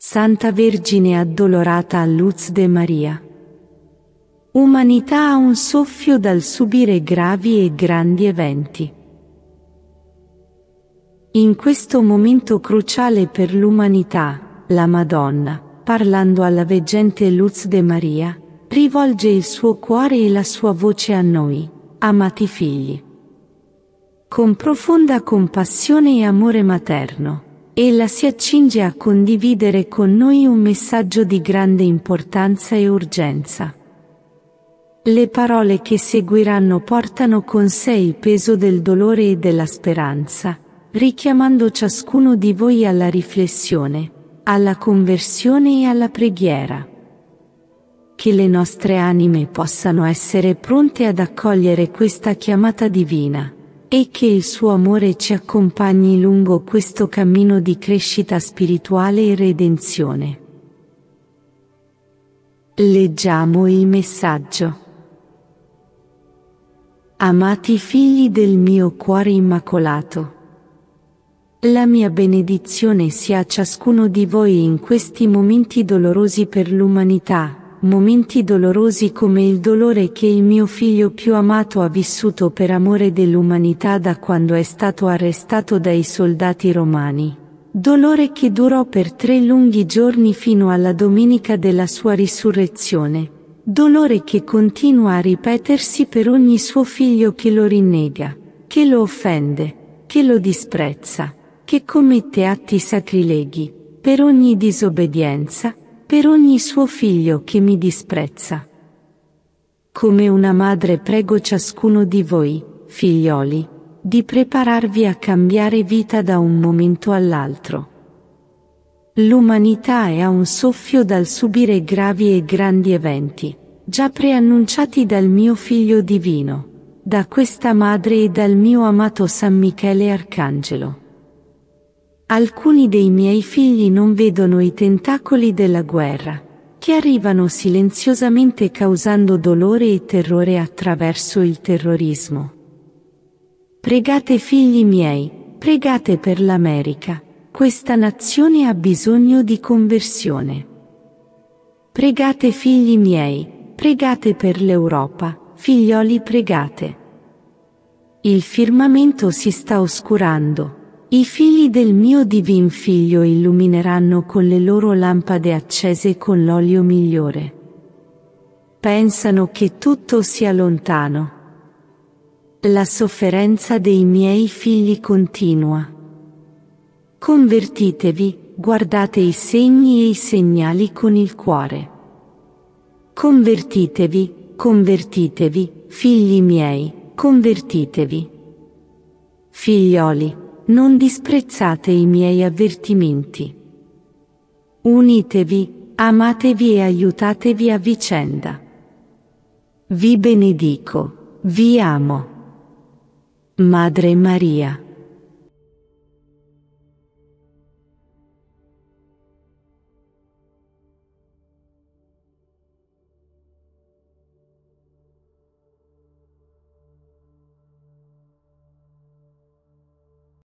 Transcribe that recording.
Santa Vergine addolorata a Luz de Maria. Umanità a un soffio dal subire gravi e grandi eventi. In questo momento cruciale per l'umanità, la Madonna, parlando alla veggente Luz de Maria, rivolge il suo cuore e la sua voce a noi, amati figli. Con profonda compassione e amore materno Ella si accinge a condividere con noi un messaggio di grande importanza e urgenza. Le parole che seguiranno portano con sé il peso del dolore e della speranza, richiamando ciascuno di voi alla riflessione, alla conversione e alla preghiera. Che le nostre anime possano essere pronte ad accogliere questa chiamata divina e che il suo amore ci accompagni lungo questo cammino di crescita spirituale e redenzione. Leggiamo il messaggio. Amati figli del mio cuore immacolato. La mia benedizione sia a ciascuno di voi in questi momenti dolorosi per l'umanità, momenti dolorosi come il dolore che il mio figlio più amato ha vissuto per amore dell'umanità da quando è stato arrestato dai soldati romani. Dolore che durò per tre lunghi giorni fino alla domenica della sua risurrezione. Dolore che continua a ripetersi per ogni suo figlio che lo rinnega, che lo offende, che lo disprezza, che commette atti sacrileghi, per ogni disobbedienza, per ogni suo figlio che mi disprezza. Come una madre prego ciascuno di voi, figlioli, di prepararvi a cambiare vita da un momento all'altro. L'umanità è a un soffio dal subire gravi e grandi eventi, già preannunciati dal mio figlio divino, da questa madre e dal mio amato San Michele Arcangelo. Alcuni dei miei figli non vedono i tentacoli della guerra, che arrivano silenziosamente causando dolore e terrore attraverso il terrorismo. Pregate figli miei, pregate per l'America, questa nazione ha bisogno di conversione. Pregate figli miei, pregate per l'Europa, figlioli pregate. Il firmamento si sta oscurando, i figli del mio divin figlio illumineranno con le loro lampade accese con l'olio migliore. Pensano che tutto sia lontano. La sofferenza dei miei figli continua. Convertitevi, guardate i segni e i segnali con il cuore. Convertitevi, convertitevi, figli miei, convertitevi. Figlioli, non disprezzate i miei avvertimenti. Unitevi, amatevi e aiutatevi a vicenda. Vi benedico, vi amo. Madre Maria